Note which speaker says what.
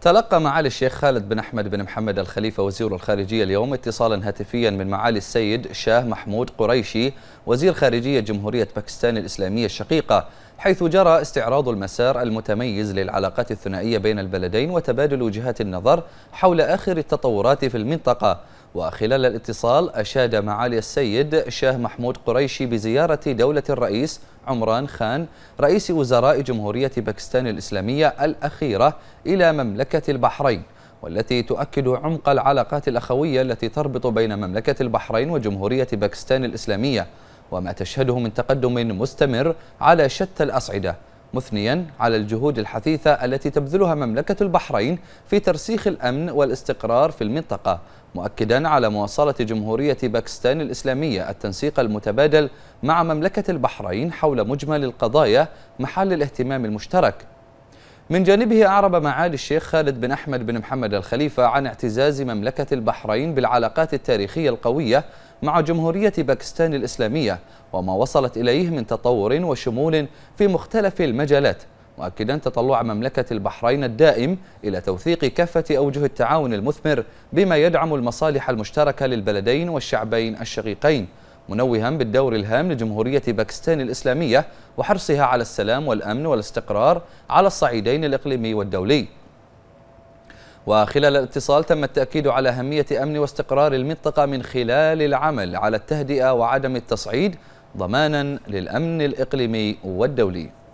Speaker 1: تلقى معالي الشيخ خالد بن أحمد بن محمد الخليفة وزير الخارجية اليوم اتصالا هاتفيا من معالي السيد شاه محمود قريشي وزير خارجية جمهورية باكستان الإسلامية الشقيقة حيث جرى استعراض المسار المتميز للعلاقات الثنائية بين البلدين وتبادل وجهات النظر حول آخر التطورات في المنطقة وخلال الاتصال أشاد معالي السيد شاه محمود قريشي بزيارة دولة الرئيس عمران خان رئيس وزراء جمهورية باكستان الإسلامية الأخيرة إلى مملكة البحرين والتي تؤكد عمق العلاقات الأخوية التي تربط بين مملكة البحرين وجمهورية باكستان الإسلامية وما تشهده من تقدم مستمر على شتى الأصعدة مثنيا على الجهود الحثيثة التي تبذلها مملكة البحرين في ترسيخ الأمن والاستقرار في المنطقة مؤكدا على مواصلة جمهورية باكستان الإسلامية التنسيق المتبادل مع مملكة البحرين حول مجمل القضايا محل الاهتمام المشترك من جانبه أعرب معالي الشيخ خالد بن أحمد بن محمد الخليفة عن اعتزاز مملكة البحرين بالعلاقات التاريخية القوية مع جمهورية باكستان الإسلامية وما وصلت إليه من تطور وشمول في مختلف المجالات مؤكدا تطلع مملكة البحرين الدائم إلى توثيق كافة أوجه التعاون المثمر بما يدعم المصالح المشتركة للبلدين والشعبين الشقيقين منوها بالدور الهام لجمهورية باكستان الإسلامية وحرصها على السلام والأمن والاستقرار على الصعيدين الإقليمي والدولي وخلال الاتصال تم التأكيد على أهمية أمن واستقرار المنطقة من خلال العمل على التهدئة وعدم التصعيد ضمانا للأمن الإقليمي والدولي